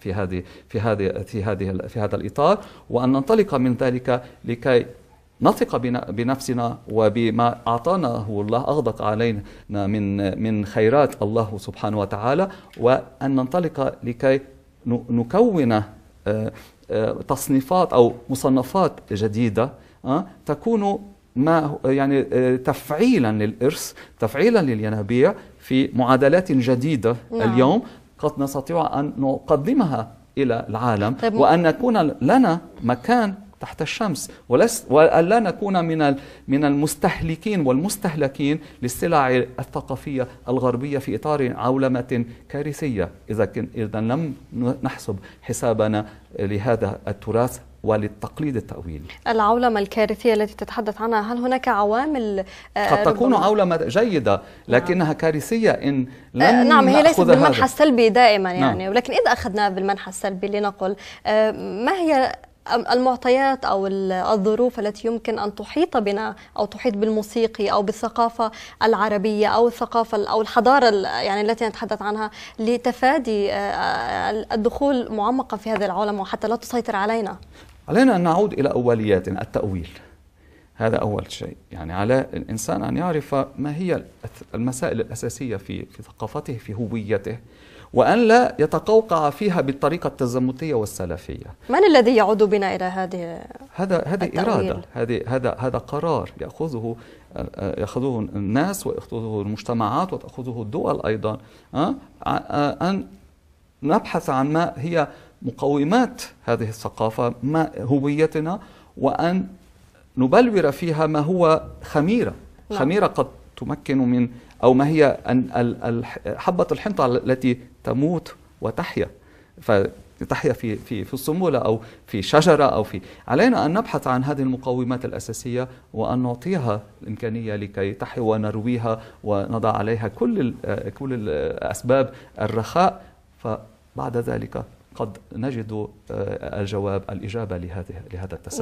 في هذه في هذه في هذه في هذا الاطار وان ننطلق من ذلك لكي نثق بنفسنا وبما اعطاناه الله اغدق علينا من من خيرات الله سبحانه وتعالى وان ننطلق لكي نكون آه، آه، تصنيفات او مصنفات جديده آه، تكون ما يعني تفعيلا للإرث تفعيلا للينابيع في معادلات جديدة نعم. اليوم قد نستطيع أن نقدمها إلى العالم طيب وأن يكون لنا مكان تحت الشمس ولست وألا نكون من من المستهلكين والمستهلكين للسلع الثقافية الغربية في إطار عولمة كارثية إذا إذا لم نحسب حسابنا لهذا التراث وللتقليد التاويلي العولمة الكارثية التي تتحدث عنها هل هناك عوامل آه، قد تكون عولمة جيدة لكنها نعم. كارثية إن آه، لم نعم هي ليست بالمنحى السلبي دائما نعم. يعني نعم. ولكن إذا أخذنا بالمنحى السلبي لنقل آه، ما هي المعطيات او الظروف التي يمكن ان تحيط بنا او تحيط بالموسيقي او بالثقافه العربيه او الثقافه او الحضاره يعني التي نتحدث عنها لتفادي آه، آه، الدخول معمقا في هذا العالم وحتى لا تسيطر علينا. علينا ان نعود الى اولياتنا التاويل. هذا أول شيء يعني على الإنسان أن يعرف ما هي المسائل الأساسية في, في ثقافته في هويته وأن لا يتقوقع فيها بالطريقة التزمتية والسلفية من الذي يعود بنا إلى هذه هذا هذه التأويل. إرادة هذه هذا هذا قرار يأخذه آه، يأخذه الناس ويأخذه المجتمعات وتأخذه الدول أيضا آه، آه، أن نبحث عن ما هي مقومات هذه الثقافة ما هويتنا وأن نبلور فيها ما هو خميرة لا. نعم. خميرة قد تمكن من أو ما هي حبة الحنطة التي تموت وتحيا فتحيا في في في الصمولة أو في شجرة أو في علينا أن نبحث عن هذه المقومات الأساسية وأن نعطيها الإمكانية لكي تحيا ونرويها ونضع عليها كل كل الأسباب الرخاء فبعد ذلك قد نجد آه، الجواب الإجابة لهذه لهذا التساؤل